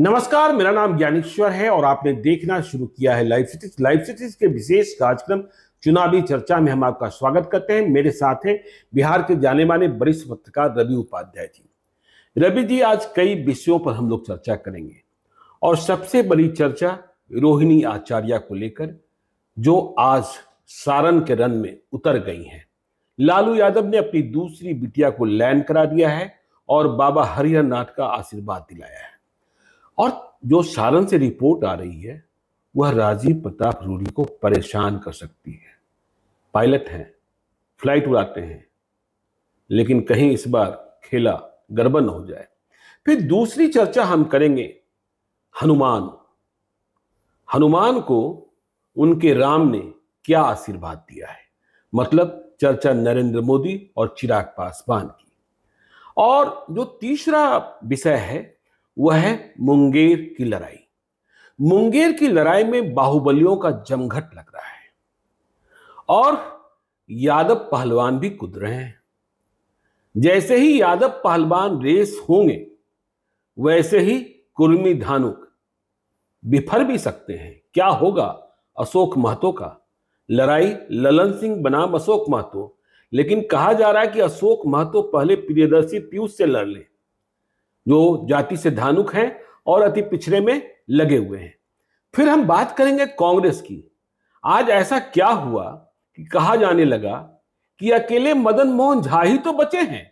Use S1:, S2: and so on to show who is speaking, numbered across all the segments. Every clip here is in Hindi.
S1: नमस्कार मेरा नाम ज्ञानेश्वर है और आपने देखना शुरू किया है लाइव सिटीज लाइव सिटीज के विशेष कार्यक्रम चुनावी चर्चा में हम आपका स्वागत करते हैं मेरे साथ हैं बिहार के जाने माने वरिष्ठ पत्रकार रवि उपाध्याय जी रवि जी आज कई विषयों पर हम लोग चर्चा करेंगे और सबसे बड़ी चर्चा रोहिणी आचार्य को लेकर जो आज सारण के रन में उतर गई हैं लालू यादव ने अपनी दूसरी बिटिया को लैंड करा दिया है और बाबा हरिहर नाथ का आशीर्वाद दिलाया है और जो सारण से रिपोर्ट आ रही है वह राजीव प्रताप रूढ़ी को परेशान कर सकती है पायलट हैं फ्लाइट उड़ाते हैं लेकिन कहीं इस बार खेला गड़बड़ न हो जाए फिर दूसरी चर्चा हम करेंगे हनुमान हनुमान को उनके राम ने क्या आशीर्वाद दिया है मतलब चर्चा नरेंद्र मोदी और चिराग पासवान की और जो तीसरा विषय है वह है मुंगेर की लड़ाई मुंगेर की लड़ाई में बाहुबलियों का जमघट लग रहा है और यादव पहलवान भी कूद रहे हैं जैसे ही यादव पहलवान रेस होंगे वैसे ही कुर्मी धानुक बिफर भी सकते हैं क्या होगा अशोक महतो का लड़ाई ललन सिंह बनाम अशोक महतो लेकिन कहा जा रहा है कि अशोक महतो पहले प्रियदर्शी पीयूष से लड़ लें जो जाति से धानुक हैं और अति पिछड़े में लगे हुए हैं फिर हम बात करेंगे कांग्रेस की आज ऐसा क्या हुआ कि कहा जाने लगा कि अकेले मदन मोहन झा ही तो बचे हैं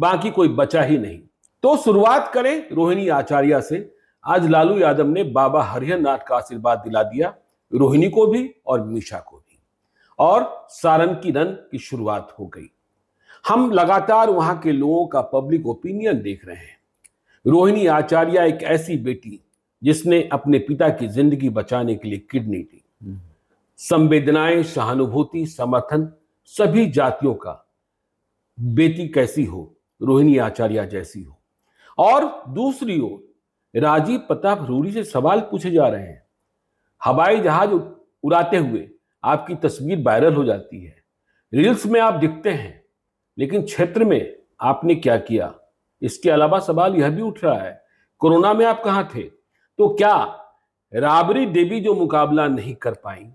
S1: बाकी कोई बचा ही नहीं तो शुरुआत करें रोहिणी आचार्य से आज लालू यादव ने बाबा हरिहर नाथ का आशीर्वाद दिला दिया रोहिणी को भी और मीशा को भी और सारण की रन की शुरुआत हो गई हम लगातार वहां के लोगों का पब्लिक ओपिनियन देख रहे हैं रोहिणी आचार्य एक ऐसी बेटी जिसने अपने पिता की जिंदगी बचाने के लिए किडनी दी संवेदनाएं सहानुभूति समर्थन सभी जातियों का बेटी कैसी हो रोहिणी आचार्य जैसी हो और दूसरी ओर राजीव प्रताप रूरी से सवाल पूछे जा रहे हैं हवाई जहाज उड़ाते हुए आपकी तस्वीर वायरल हो जाती है रील्स में आप दिखते हैं लेकिन क्षेत्र में आपने क्या किया इसके अलावा सवाल यह भी उठ रहा है कोरोना में आप कहाँ थे तो क्या राबरी देवी जो मुकाबला नहीं कर पाई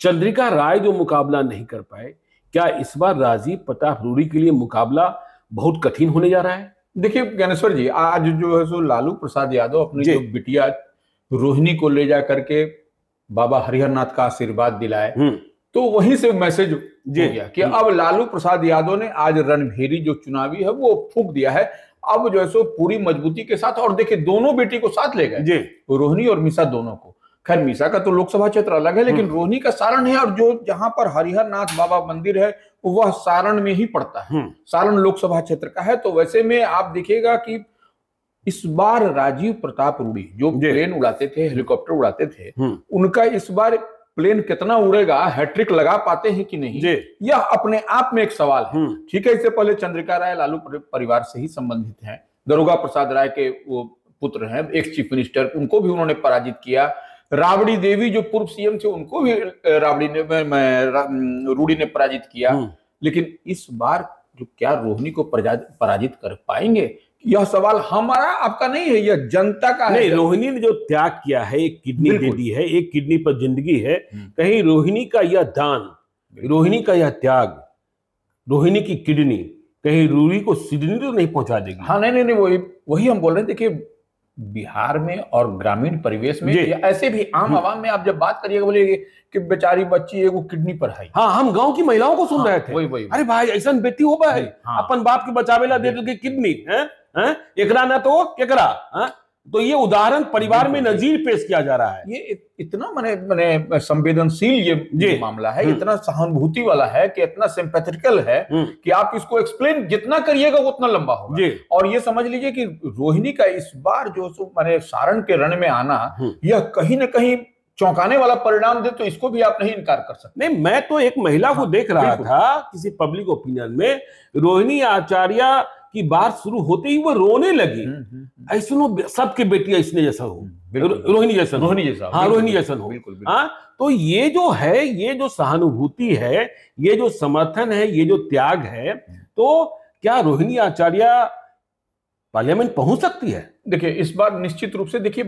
S1: चंद्रिका राय जो मुकाबला नहीं कर पाए क्या इस बार राजीव प्रताप रूरी के लिए मुकाबला बहुत कठिन होने जा रहा है देखिए ज्ञानेश्वर जी आज जो है सो लालू प्रसाद यादव अपनी जो बिटिया रोहिणी को ले जा करके बाबा हरिहरनाथ का आशीर्वाद दिलाए हम्म। तो वहीं से मैसेज दिया कि अब लालू प्रसाद यादव ने आज रणभेरी जो चुनावी है वो फूक दिया है अब जो है सो पूरी मजबूती के साथ और देखिए दोनों बेटी को साथ ले गए जी रोहिणी और मीसा दोनों को खैर मीसा का तो लोकसभा क्षेत्र अलग है लेकिन हम्म। रोहिणी का सारण है और जो जहां पर हरिहर नाथ बाबा मंदिर है वह सारण में ही पड़ता है हम्म। सारण लोकसभा क्षेत्र का है तो वैसे में आप देखिएगा कि इस बार राजीव प्रताप रूढ़ी जो प्लेन उड़ाते थे हेलीकॉप्टर उड़ाते थे हम्म। उनका इस बार प्लेन कितना उड़ेगा हैट्रिक लगा पाते हैं कि नहीं यह अपने आप में एक सवाल है हम्म। ठीक है इससे पहले चंद्रिका राय लालू परिवार से ही संबंधित हैं दरोगा प्रसाद राय के वो पुत्र हैं एक्स चीफ मिनिस्टर उनको भी उन्होंने पराजित किया राबड़ी देवी जो पूर्व सीएम थे उनको भी राबड़ी ने रूडी ने पराजित किया हम्म। लेकिन इस बार जो क्या रोहिणी को पराजित कर पाएंगे यह सवाल हमारा आपका नहीं है यह जनता का नहीं रोहिणी ने जो त्याग किया है एक किडनी दे दी है एक किडनी पर जिंदगी है हम्म। कहीं रोहिणी का यह दान रोहिणी का यह त्याग रोहिणी की किडनी कहीं रूरी को सिडनी तो नहीं पहुंचा देगी हाँ नहीं नहीं वही वही हम बोल रहे हैं देखिए बिहार में और ग्रामीण परिवेश में ऐसे भी आम हम्म। आवाम में आप जब बात करिएगा बोलिए कि बेचारी बच्ची एगो किडनी पर है हाँ हम गांव की महिलाओं को सुन हाँ, रहे थे वही वही अरे भाई ऐसा बेटी हो भाई हाँ। अपन बाप के बचावेला दे देते किडनी है है? एकरा ना तो एकरा तो ये उदाहरण परिवार में नजीर पेश किया जा रहा है ये इतना मैंने मैंने संवेदनशील ये मामला है हम्म। इतना सहानुभूति वाला है कि इतना सिंपैथेटिकल है हम्म। कि आप इसको एक्सप्लेन जितना करिएगा उतना लंबा होगा और ये समझ लीजिए कि रोहिणी का इस बार जो मैंने सारण के रण में आना हम्म। यह कहीं ना कहीं चौंकाने वाला परिणाम दे तो इसको भी आप नहीं इनकार कर सकते नहीं मैं तो एक महिला को हाँ, देख रहा था किसी पब्लिक ओपिनियन में रोहिणी आचार्य कि बात शुरू होते ही वो रोने लगी ऐसे नो सबके बेटिया इसने जैसा हो रोहिणी जैसा हाँ, रोहिणी जैसा हाँ रोहिणी जैसा हो बिल्कुल हाँ तो ये जो है ये जो सहानुभूति है ये जो समर्थन है ये जो त्याग है तो क्या रोहिणी आचार्य पार्लियामेंट पहुंच सकती है देखिए इस बार निश्चित रूप से देखिए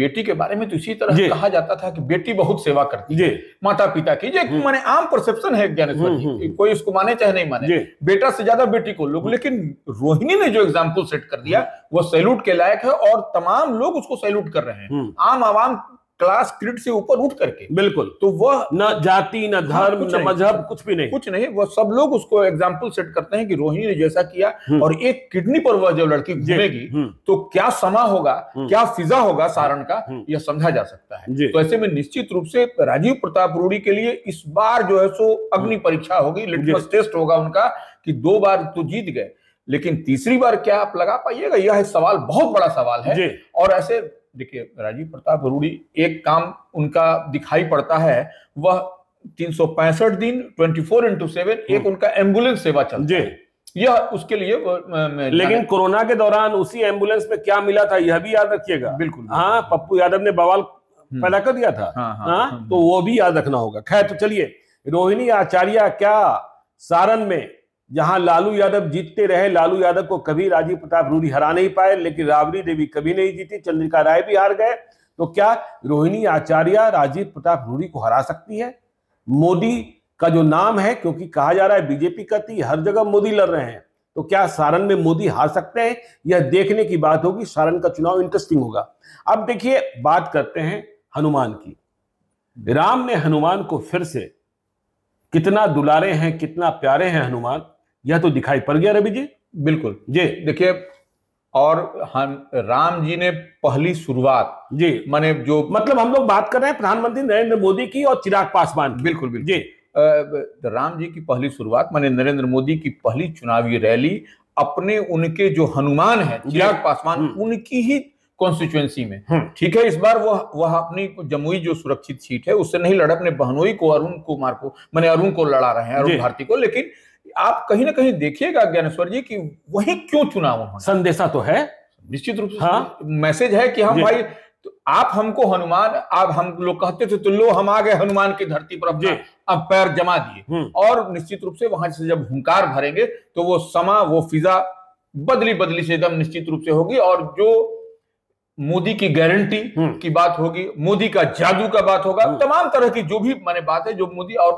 S1: बेटी के बारे में तो इसी तरह कहा जाता था कि बेटी बहुत सेवा करती है माता पिता की हम्म। माने आम परसेप्शन है ज्ञानेश्वर जी हम्म, हम्म। कोई इसको माने चाहे नहीं माने बेटा से ज्यादा बेटी को लोग लेकिन रोहिणी ने जो एग्जाम्पल सेट कर दिया वो सैल्यूट के लायक है और तमाम लोग उसको सैल्यूट कर रहे हैं आम आवाम क्लास क्रिट से ऊपर उठ करके बिल्कुल तो वह न जाति न हाँ, धर्म न मजहब कुछ भी नहीं कुछ नहीं वह सब लोग उसको एग्जाम्पल सेट करते हैं कि रोहिणी ने जैसा किया हम्म। और एक किडनी पर वह जब लड़की घूमेगी हम्म। तो क्या समा होगा हम्म। क्या फिजा होगा सारण का यह समझा जा सकता है तो ऐसे में निश्चित रूप से राजीव प्रताप रूढ़ी के लिए इस बार जो है सो अग्नि परीक्षा होगी लिटमस टेस्ट होगा उनका कि दो बार तो जीत गए लेकिन तीसरी बार क्या आप लगा पाइएगा यह सवाल बहुत बड़ा सवाल है और ऐसे देखिए राजीव प्रताप रूढ़ी एक काम उनका दिखाई पड़ता है वह तीन दिन ट्वेंटी फोर इंटू सेवन हम्म। एक उनका एम्बुलेंस सेवा चल जी यह उसके लिए लेकिन कोरोना के दौरान उसी एम्बुलेंस में क्या मिला था यह भी याद रखिएगा बिल्कुल हाँ पप्पू यादव ने बवाल हम्म। पैदा कर दिया था हाँ, हाँ, हाँ, तो वो भी याद रखना होगा खैर तो चलिए रोहिणी आचार्य क्या सारण में जहां लालू यादव जीतते रहे लालू यादव को कभी राजीव प्रताप रूढ़ी हरा नहीं पाए लेकिन राबड़ी देवी कभी नहीं जीती चंद्रिका राय भी हार गए तो क्या रोहिणी आचार्य राजीव प्रताप रूढ़ी को हरा सकती है मोदी का जो नाम है क्योंकि कहा जा रहा है बीजेपी का थी हर जगह मोदी लड़ रहे हैं तो क्या सारण में मोदी हार सकते हैं यह देखने की बात होगी सारण का चुनाव इंटरेस्टिंग होगा अब देखिए बात करते हैं हनुमान की राम ने हनुमान को फिर से कितना दुलारे हैं कितना प्यारे हैं हनुमान यह तो दिखाई पड़ गया रवि जी बिल्कुल जी देखिए और हम राम जी ने पहली शुरुआत जी माने जो मतलब हम लोग बात कर रहे हैं प्रधानमंत्री नरेंद्र मोदी की और चिराग पासवान बिल्कुल बिल्कुल जी राम जी की पहली शुरुआत माने नरेंद्र मोदी की पहली चुनावी रैली अपने उनके जो हनुमान है चिराग पासवान हम्म। उनकी ही कॉन्स्टिट्युएंसी में हम्म। ठीक है इस बार वह वह अपनी जमुई जो सुरक्षित सीट है उससे नहीं लड़ अपने बहनोई को अरुण कुमार को मैंने अरुण को लड़ा रहे हैं अरुण भारती को लेकिन आप कहीं ना कहीं देखिएगा ज्ञानेश्वर जी कि वही क्यों चुनाव संदेशा तो है निश्चित रूप से हाँ? मैसेज है कि हम भाई तो आप हमको हनुमान आप हम लोग कहते थे तो लो हम आ गए हनुमान की धरती पर अपने अब पैर जमा दिए हम्म। और निश्चित रूप से वहां से जब हुंकार भरेंगे तो वो समा वो फिजा बदली बदली से एकदम निश्चित रूप से होगी और जो मोदी की गारंटी हम्म। की बात होगी मोदी का जादू का बात होगा हम्म। तमाम तरह की जो भी मैंने बात है जो मोदी और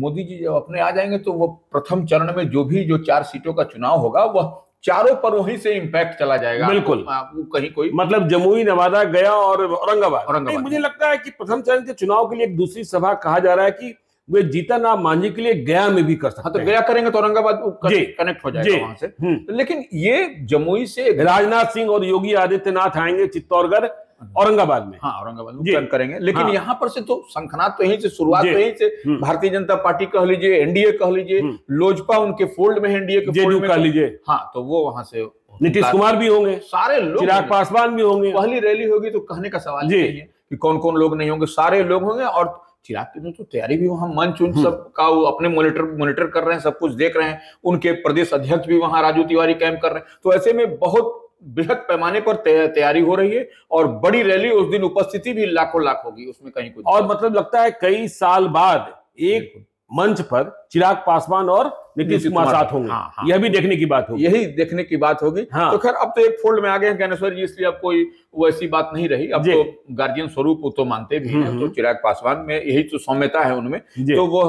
S1: मोदी जी जब अपने आ जाएंगे तो वो प्रथम चरण में जो भी जो चार सीटों का चुनाव होगा वह चारों पर वहीं से इम्पैक्ट चला जाएगा बिल्कुल वो कहीं कोई मतलब जमुई नवादा गया और औरंगाबाद औरंगाबाद मुझे लगता है कि प्रथम चरण के चुनाव के लिए एक दूसरी सभा कहा जा रहा है कि वे जीता ना मांझी के लिए गया में भी कर सकते हाँ तो गया करेंगे तो औरंगाबाद कनेक्ट हो जाएगा वहां से हम्म। लेकिन ये जमुई से राजनाथ सिंह और योगी आदित्यनाथ आएंगे चित्तौड़गढ़ हम्म। औरंगाबाद में हाँ औरंगाबाद में टर्न करेंगे लेकिन हाँ। यहाँ पर से तो शंखनाथ तो यहीं से शुरुआत तो यहीं से हम्म। भारतीय जनता पार्टी कह लीजिए एनडीए कह लीजिए हम्म। लोजपा उनके फोल्ड में एनडीए के फोल्ड में कह तो- लीजिए हाँ तो वो वहां से नीतीश कुमार भी होंगे सारे लोग चिराग पासवान भी होंगे पहली रैली होगी तो कहने का सवाल नहीं है कि कौन कौन लोग नहीं होंगे सारे लोग होंगे और चिराग की तो, तो तैयारी भी वहां मंच उन सब का वो अपने मॉनिटर मॉनिटर कर रहे हैं सब कुछ देख रहे हैं उनके प्रदेश अध्यक्ष भी वहां राजू तिवारी कैंप कर रहे हैं तो ऐसे में बहुत बृहद पैमाने पर तैयारी हो रही है और बड़ी रैली उस दिन उपस्थिति भी लाखों लाख होगी उसमें कहीं कुछ और मतलब लगता है कई साल बाद एक मंच पर चिराग पासवान और नीतीश कुमार साथ होंगे हाँ, हाँ। यह भी देखने की बात होगी यही देखने की बात होगी हाँ। तो खैर अब तो एक फोल्ड में आ गए हैं ज्ञानेश्वर जी इसलिए अब कोई वैसी बात नहीं रही अब तो गार्जियन स्वरूप तो मानते भी हैं हम्म, तो हम्म। चिराग पासवान में यही तो सौम्यता है उनमें तो वो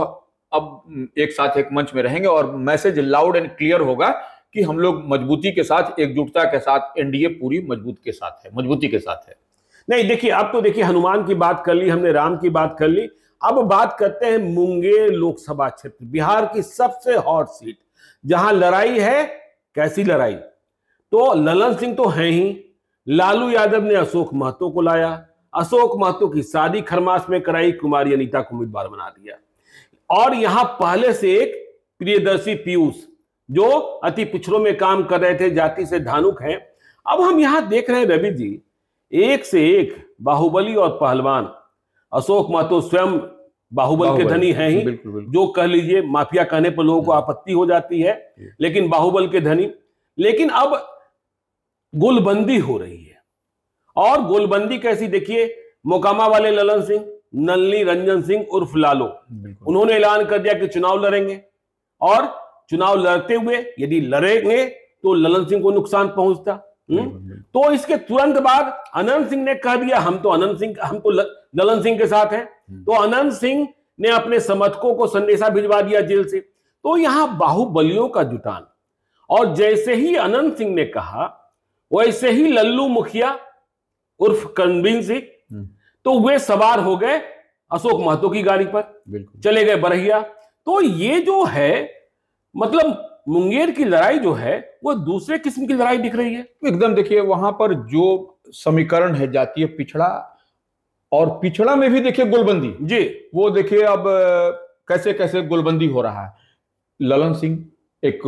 S1: अब एक साथ एक मंच में रहेंगे और मैसेज लाउड एंड क्लियर होगा कि हम लोग मजबूती के साथ एकजुटता के साथ एनडीए पूरी मजबूत के साथ है मजबूती के साथ है नहीं देखिए अब तो देखिए हनुमान की बात कर ली हमने राम की बात कर ली अब बात करते हैं मुंगेर लोकसभा क्षेत्र बिहार की सबसे हॉट सीट जहां लड़ाई है कैसी लड़ाई तो ललन सिंह तो है ही लालू यादव ने अशोक महतो को लाया अशोक महतो की शादी खरमास में कराई कुमारी अनीता को उम्मीदवार बना दिया और यहां पहले से एक प्रियदर्शी पीयूष जो अति पिछड़ों में काम कर रहे थे जाति से धानुक हैं अब हम यहां देख रहे हैं रवि जी एक से एक बाहुबली और पहलवान अशोक महतो स्वयं बाहुबल के धनी हैं ही बिल्कुल, बिल्कुल। जो कह लीजिए माफिया कहने पर लोगों को हाँ। आपत्ति हो जाती है लेकिन बाहुबल के धनी लेकिन अब गोलबंदी हो रही है और गोलबंदी कैसी देखिए मोकामा वाले ललन सिंह नलनी रंजन सिंह उर्फ लालो उन्होंने ऐलान कर दिया कि चुनाव लड़ेंगे और चुनाव लड़ते हुए यदि लड़ेंगे तो ललन सिंह को नुकसान पहुंचता हम्म? तो इसके तुरंत बाद अनंत सिंह ने कह दिया हम तो अनंत सिंह हम तो ललन सिंह के साथ हैं हम्म। तो अनंत सिंह ने अपने समर्थकों को संदेशा भिजवा दिया जेल से तो यहां बाहुबलियों का जुटान और जैसे ही अनंत सिंह ने कहा वैसे ही लल्लू मुखिया उर्फ कनबीन सिंह हम्म। तो वे सवार हो गए अशोक महतो की गाड़ी पर चले गए बरहिया तो ये जो है मतलब मुंगेर की लड़ाई जो है वो दूसरे किस्म की लड़ाई दिख रही है एकदम देखिए वहां पर जो समीकरण है जातीय पिछड़ा और पिछड़ा में भी देखिए गोलबंदी जी वो देखिए अब कैसे कैसे गोलबंदी हो रहा है ललन सिंह एक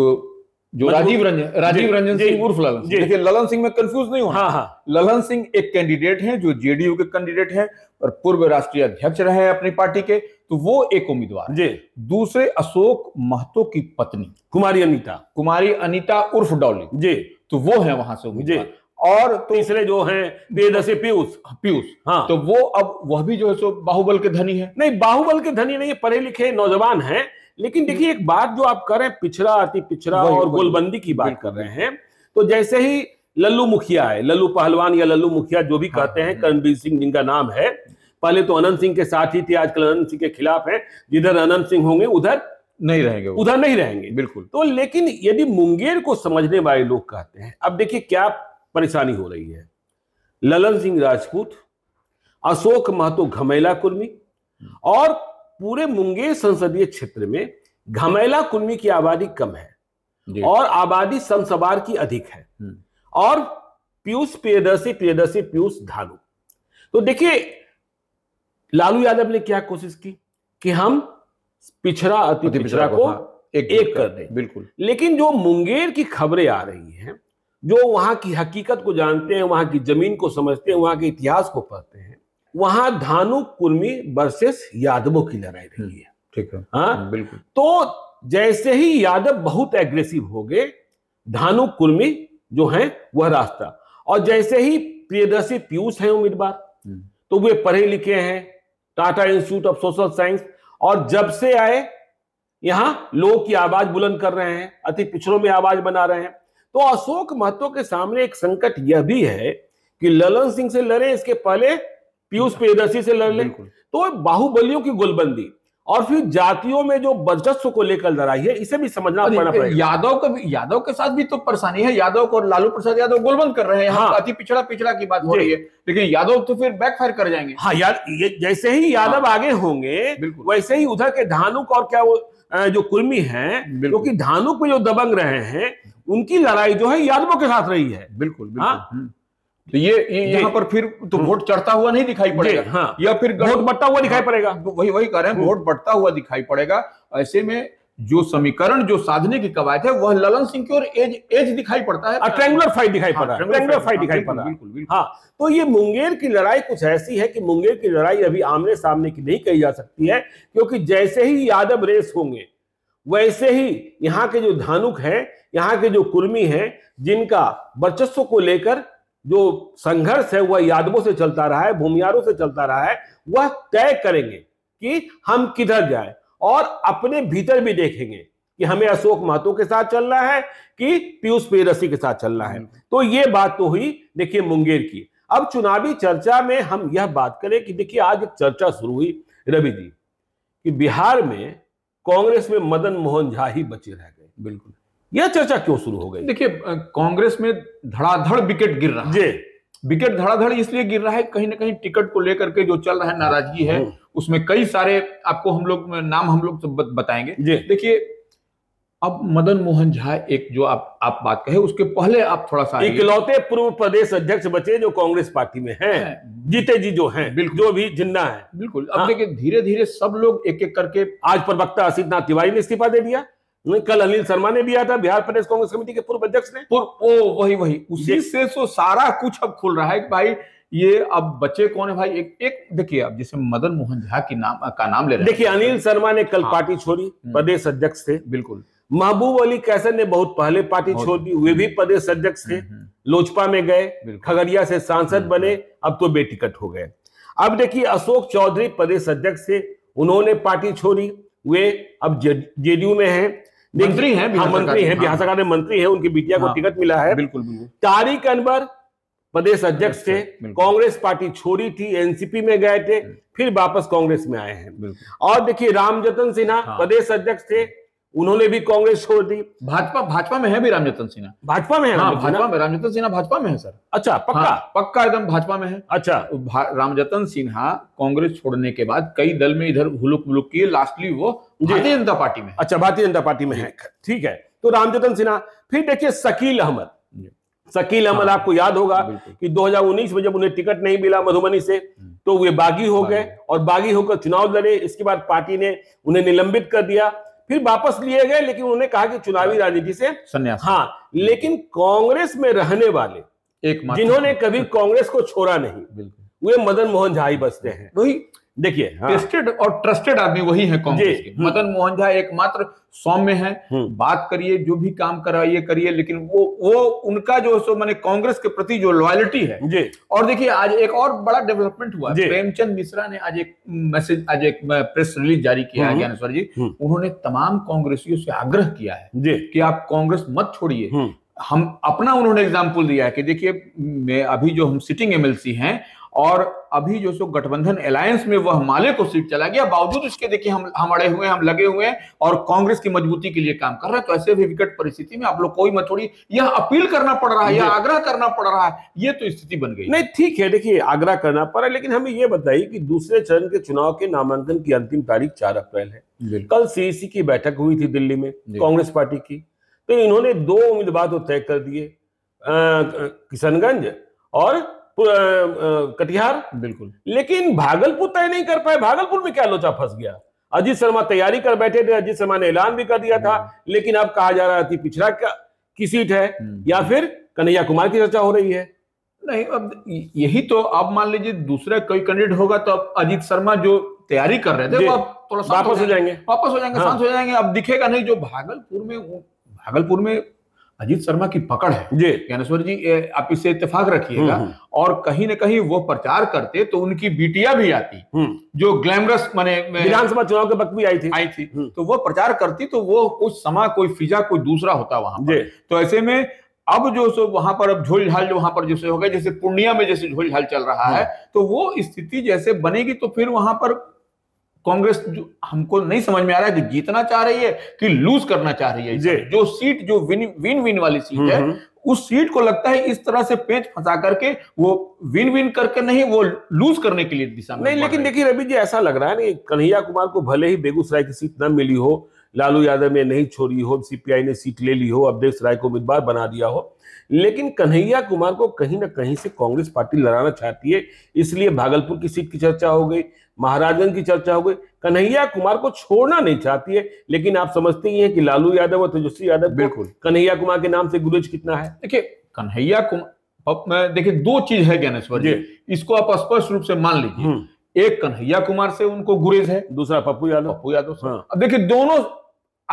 S1: जो मतलब राजीव रंजन राजीव रंजन सिंह उर्फ ललन सिंह देखिए ललन सिंह में कंफ्यूज नहीं होना हाँ, हाँ। ललन सिंह एक कैंडिडेट हैं जो जेडीयू के कैंडिडेट हैं और पूर्व राष्ट्रीय अध्यक्ष रहे हैं अपनी पार्टी के तो वो एक उम्मीदवार जी दूसरे अशोक महतो की पत्नी कुमारी अनिता कुमारी अनिता उर्फ डॉली जी तो वो है वहां से उम्मीदवार और तो तीसरे जो है पीयूष हाँ, पीयूष हाँ तो वो अब वह भी जो है सो बाहुबल के धनी है नहीं बाहुबल के धनी नहीं पढ़े लिखे नौजवान है लेकिन देखिए एक बात जो आप कर रहे हैं पिछड़ा अति पिछड़ा और गोलबंदी की बात कर रहे हैं तो जैसे ही लल्लू मुखिया है लल्लू पहलवान या लल्लू मुखिया जो भी हाँ, कहते हैं हाँ। करणबीर सिंह जिनका नाम है पहले तो अनंत सिंह के साथ ही थे आजकल अनंत सिंह के खिलाफ है जिधर अनंत सिंह होंगे उधर नहीं रहेंगे उधर नहीं रहेंगे बिल्कुल तो लेकिन यदि मुंगेर को समझने वाले लोग कहते हैं अब देखिए क्या परेशानी हो रही है ललन सिंह राजपूत अशोक महतो घमेला कुर्मी हाँ। और पूरे मुंगेर संसदीय क्षेत्र में घमेला कुन्नी की आबादी कम है और आबादी समसवार की अधिक है हम्म। और पीयूष प्रियदर्शी प्रियदर्शी पीयूष धालू तो देखिए लालू यादव ने क्या कोशिश की कि हम पिछड़ा अति पिछड़ा, को हाँ, एक, एक कर दें बिल्कुल लेकिन जो मुंगेर की खबरें आ रही हैं जो वहां की हकीकत को जानते हैं वहां की जमीन को समझते हैं वहां के इतिहास को पढ़ते हैं वहां धानु कुर्मी वर्सेस यादवों की लड़ाई रही हम्म, है ठीक है हाँ हम्म, बिल्कुल तो जैसे ही यादव बहुत एग्रेसिव हो गए धानु कुर्मी जो है वह रास्ता और जैसे ही प्रियदर्शी पीयूष है उम्मीदवार हम्म। तो वे पढ़े लिखे हैं Tata Institute of Social Science और जब से आए यहां लोग की आवाज बुलंद कर रहे हैं अति पिछड़ों में आवाज बना रहे हैं तो अशोक महतो के सामने एक संकट यह भी है कि ललन सिंह से लड़े इसके पहले पीयूष पेदर्शी से लड़ ले तो बाहुबलियों की गुलबंदी और फिर जातियों में जो वर्चस्व को लेकर लड़ाई है इसे भी समझना पड़ेगा यादव का यादव के साथ भी तो परेशानी है यादव को और लालू प्रसाद यादव गोलबंद कर रहे हैं हाँ अति पिछड़ा पिछड़ा की बात हो रही है लेकिन यादव तो फिर बैकफायर कर जाएंगे हाँ यार ये जैसे ही यादव हाँ, आगे होंगे बिल्कुल वैसे ही उधर के धानुक और क्या वो जो कुर्मी है क्योंकि धानुक में जो दबंग रहे हैं उनकी लड़ाई जो है यादवों के साथ रही है बिल्कुल हाँ। बिल्कुल हम्म। तो ये, ये यहाँ पर फिर तो हम्म। वोट चढ़ता हुआ नहीं दिखाई पड़ेगा हाँ, या फिर वोट बढ़ता हुआ दिखाई हाँ, पड़ेगा तो वही वही कह रहे हैं हम्म। वोट बढ़ता हुआ दिखाई पड़ेगा ऐसे में जो समीकरण जो साधने की कवायद है वह ललन सिंह की ओर एज एज दिखाई पड़ता है ट्रेंगुलर फाइट दिखाई हाँ, पड़ रहा है ट्रेंगुलर फाइट हाँ, दिखाई पड़ रहा है हाँ तो ये मुंगेर की लड़ाई कुछ ऐसी है कि मुंगेर की लड़ाई अभी आमने सामने की नहीं कही जा सकती है क्योंकि जैसे ही यादव रेस होंगे वैसे ही यहाँ के जो धानुक हैं यहाँ के जो कुर्मी हैं जिनका वर्चस्व को लेकर जो संघर्ष है वह यादवों से चलता रहा है भूमियारों से चलता रहा है वह तय करेंगे कि हम किधर जाए और अपने भीतर भी देखेंगे कि हमें अशोक महतो के साथ चलना है कि पीयूष पेरसी के साथ चलना है हम्म। तो ये बात तो हुई देखिए मुंगेर की अब चुनावी चर्चा में हम यह बात करें कि देखिए आज एक चर्चा शुरू हुई रवि जी कि बिहार में कांग्रेस में मदन मोहन झा ही बचे रह गए बिल्कुल यह चर्चा क्यों शुरू हो गई देखिए कांग्रेस में धड़ाधड़ विकेट गिर रहा है विकेट धड़ाधड़ इसलिए गिर रहा है कहीं ना कहीं टिकट को लेकर के जो चल रहा है नाराजगी है हम्म। उसमें कई सारे आपको हम लोग नाम हम लोग बताएंगे देखिए अब मदन मोहन झा एक जो आप आप बात कहे उसके पहले आप थोड़ा सा इकलौते पूर्व प्रदेश अध्यक्ष बचे जो कांग्रेस पार्टी में हैं जीते जी जो हैं बिल्कुल जो भी जिन्ना है बिल्कुल अब हाँ। देखिए धीरे धीरे सब लोग एक एक करके आज प्रवक्ता असित नाथ तिवारी ने इस्तीफा दे दिया कल अनिल शर्मा ने भी आया था बिहार प्रदेश कांग्रेस कमेटी के पूर्व अध्यक्ष ने पूर्व ओ वही वही उसी से सो तो सारा कुछ अब खुल रहा है भाई ये अब बच्चे कौन है भाई एक एक देखिए अब जैसे मदन मोहन झा की नाम का नाम ले रहे देखिए अनिल शर्मा ने कल हाँ, पार्टी छोड़ी हम्म। प्रदेश अध्यक्ष थे बिल्कुल महबूब अली कैसन ने बहुत पहले पार्टी छोड़ दी वे भी हम्म। प्रदेश अध्यक्ष थे हम्म, लोजपा में गए खगड़िया से सांसद बने अब तो बेटिकट हो गए अब देखिए अशोक चौधरी प्रदेश अध्यक्ष थे उन्होंने पार्टी छोड़ी वे अब जेडीयू में हैं मंत्री हैं हाँ, बिहार मंत्री हैं बिहार हाँ। सरकार ने मंत्री है उनकी बिटिया को हाँ, टिकट मिला है बिल्कुल बिल्कुल तारिक अनवर प्रदेश अध्यक्ष थे कांग्रेस पार्टी छोड़ी थी एनसीपी में गए थे फिर वापस कांग्रेस में आए हैं और देखिए रामजतन सिन्हा प्रदेश अध्यक्ष थे उन्होंने भी कांग्रेस छोड़ दी भाजपा भाजपा में है भी रामजतन सिन्हा भाजपा में है हाँ, भाजपा में रामजतन सिन्हा भाजपा में है सर अच्छा हाँ, पक्का हाँ, पक्का एकदम भाजपा में है अच्छा तो रामजतन सिन्हा कांग्रेस छोड़ने के बाद कई दल में इधर हुलुक मुलुक किए लास्टली वो भारतीय जनता पार्टी में अच्छा भारतीय जनता पार्टी में है ठीक है तो रामजतन सिन्हा फिर देखिए शकील अहमद शकील अहमद हाँ। आपको याद होगा कि 2019 में जब उन्हें टिकट नहीं मिला मधुबनी से हम्म। तो वे बागी हो गए और बागी होकर चुनाव लड़े इसके बाद पार्टी ने उन्हें निलंबित कर दिया फिर वापस लिए गए लेकिन उन्होंने कहा कि चुनावी हाँ। राजनीति से हाँ लेकिन कांग्रेस में रहने वाले एक जिन्होंने कभी कांग्रेस को छोड़ा नहीं बिल्कुल वे मदन मोहन झाई बसते हैं वही देखिए हाँ। और ट्रस्टेड आदमी वही है कांग्रेस के हम्म। मदन मोहन झा एकमात्र सौम्य है हम्म। बात करिए जो भी काम कराइए करिए लेकिन वो वो उनका जो सो मैंने कांग्रेस के प्रति जो लॉयलिटी है और देखिए आज एक और बड़ा डेवलपमेंट हुआ प्रेमचंद मिश्रा ने आज एक मैसेज आज एक प्रेस रिलीज जारी किया है हम्म। ज्ञानेश्वर जी उन्होंने तमाम कांग्रेसियों से आग्रह किया है कि आप कांग्रेस मत छोड़िए हम अपना उन्होंने एग्जाम्पल दिया है कि देखिए अभी जो हम सिटिंग एमएलसी हैं और अभी जो सो गठबंधन अलायंस में वह माले को सीट चला गया बावजूद उसके देखिए हम हम अड़े हुए हम लगे हुए हैं और कांग्रेस की मजबूती के लिए काम कर रहे हैं तो ऐसे भी विकट परिस्थिति में आप लोग कोई मत छोड़िए यह अपील करना पड़ रहा है या आग्रह करना पड़ रहा है ये तो स्थिति बन गई नहीं ठीक है देखिए आग्रह करना पड़ा लेकिन हमें यह बताइए कि दूसरे चरण के चुनाव के नामांकन की अंतिम तारीख चार अप्रैल है कल सीईसी की बैठक हुई थी दिल्ली में कांग्रेस पार्टी की तो इन्होंने दो उम्मीदवार तो तय कर दिए किशनगंज और कटिहार बिल्कुल लेकिन भागलपुर तय नहीं कर पाए भागलपुर में क्या लोचा फंस गया अजीत शर्मा तैयारी कर बैठे थे अजीत शर्मा ने ऐलान भी कर दिया था हम्म। लेकिन अब कहा जा रहा थी पिछड़ा की सीट है हम्म। या फिर कन्हैया कुमार की चर्चा हो रही है नहीं अब यही तो आप मान लीजिए दूसरा कोई कैंडिडेट होगा तो अब अजीत शर्मा जो तैयारी कर रहे थे वो अब थोड़ा वापस हो जाएंगे वापस हो जाएंगे हाँ। शांत हो जाएंगे अब दिखेगा नहीं जो भागलपुर में भागलपुर में अजीत शर्मा की पकड़ है जी ज्ञानेश्वर जी आप इससे इतफाक रखिएगा हम्म, हम्म। और कहीं ना कहीं वो प्रचार करते तो उनकी बीटिया भी आती हम्म। जो ग्लैमरस माने विधानसभा चुनाव के वक्त भी आई थी आई थी तो वो प्रचार करती तो वो कुछ समा कोई फिजा कोई दूसरा होता वहां तो ऐसे में अब जो सो वहां पर अब झोलझाल जो वहां पर जैसे हो गया जैसे पूर्णिया में जैसे झोल झाल चल रहा है तो वो स्थिति जैसे बनेगी तो फिर वहां पर कांग्रेस जो हमको नहीं समझ में आ रहा है कि जीतना चाह रही है कि लूज करना चाह रही है जो सीट जो विन विन विन वाली सीट हम्म, है हम्म। उस सीट को लगता है इस तरह से पेच फंसा करके वो विन विन करके नहीं वो लूज करने के लिए दिशा में नहीं लेकिन देखिए रवि जी ऐसा लग रहा है ना कन्हैया कुमार को भले ही बेगूसराय की सीट न मिली हो लालू यादव ने नहीं छोड़ी हो सीपीआई ने सीट ले ली हो अवधेश राय को उम्मीदवार बना दिया हो लेकिन कन्हैया कुमार को कहीं ना कहीं से कांग्रेस पार्टी लड़ाना चाहती है इसलिए भागलपुर की सीट की चर्चा हो गई महाराजगंज की चर्चा हो गई कन्हैया कुमार को छोड़ना नहीं चाहती है लेकिन आप समझते ही हैं कि लालू यादव और तेजस्वी यादव बिल्कुल कन्हैया कुमार के नाम से गुरेज कितना है देखिए कन्हैया कुमार देखिए दो चीज है ज्ञानेश्वर जी इसको आप स्पष्ट रूप से मान लीजिए हम्म। एक कन्हैया कुमार से उनको गुरेज है दूसरा पप्पू यादव पप्पू यादव हाँ। देखिए दोनों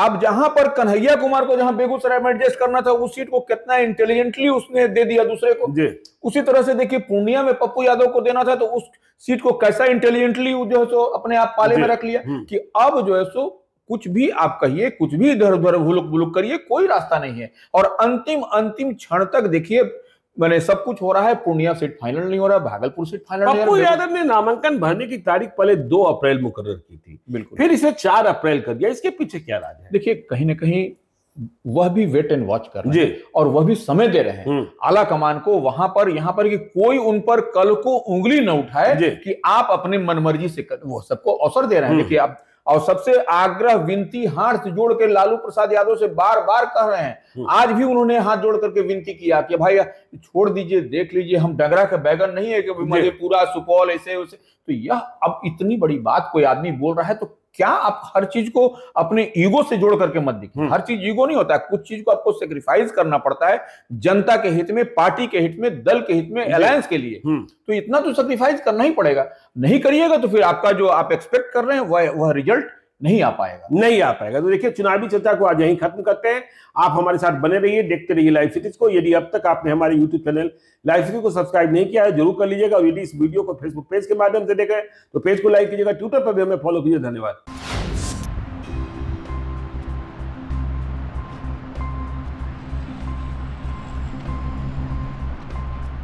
S1: अब जहां पर कन्हैया कुमार को जहां बेगूसराय में एडजस्ट करना था उस सीट को कितना इंटेलिजेंटली उसने दे दिया दूसरे को उसी तरह से देखिए पूर्णिया में पप्पू यादव को देना था तो उस सीट को कैसा इंटेलिजेंटली जो है सो अपने आप पाले में रख लिया हम्म। कि अब जो है सो कुछ भी आप कहिए कुछ भी इधर उधर भुलुक भुलुक करिए कोई रास्ता नहीं है और अंतिम अंतिम क्षण तक देखिए मैंने सब कुछ हो रहा है पूर्णिया सीट फाइनल नहीं हो रहा है भागलपुर सीट फाइनल पप्पू यादव ने नामांकन भरने की तारीख पहले दो अप्रैल मुकर्र की थी बिल्कुल फिर इसे चार अप्रैल कर दिया इसके पीछे क्या राज है देखिए कहीं ना कहीं वह भी वेट एंड वॉच कर रहे हैं और वह भी समय दे रहे हैं हम्म। आला कमान को वहां पर यहां पर कि कोई उन पर कल को उंगली न उठाए कि आप अपने मनमर्जी से कर, वो सबको अवसर दे रहे हैं हम्म। देखिए आप और सबसे आग्रह विनती हाथ जोड़ के लालू प्रसाद यादव से बार बार कह रहे हैं हम्म। आज भी उन्होंने हाथ जोड़ करके विनती किया कि भाई छोड़ दीजिए देख लीजिए हम डगरा के बैगन नहीं है कि मधेपुरा सुपौल ऐसे ऐसे तो यह अब इतनी बड़ी बात कोई आदमी बोल रहा है तो क्या आप हर चीज को अपने ईगो से जोड़ करके मत देखिए हम्म। हर चीज ईगो नहीं होता है कुछ चीज को आपको सेक्रीफाइस करना पड़ता है जनता के हित में पार्टी के हित में दल के हित में अलायंस के लिए हम्म। तो इतना तो सेक्रीफाइस करना ही पड़ेगा नहीं करिएगा तो फिर आपका जो आप एक्सपेक्ट कर रहे हैं वह वह रिजल्ट नहीं आ पाएगा नहीं आ पाएगा तो देखिए चुनावी चर्चा को आज यहीं खत्म करते हैं आप हमारे साथ बने रहिए देखते रहिए लाइव सिटीज को यदि अब तक आपने हमारे यूट्यूब चैनल लाइव सिटीज को सब्सक्राइब नहीं किया है जरूर कर लीजिएगा और यदि इस वीडियो को फेसबुक पेज के माध्यम से देखें तो पेज को लाइक कीजिएगा ट्विटर पर भी हमें फॉलो कीजिए धन्यवाद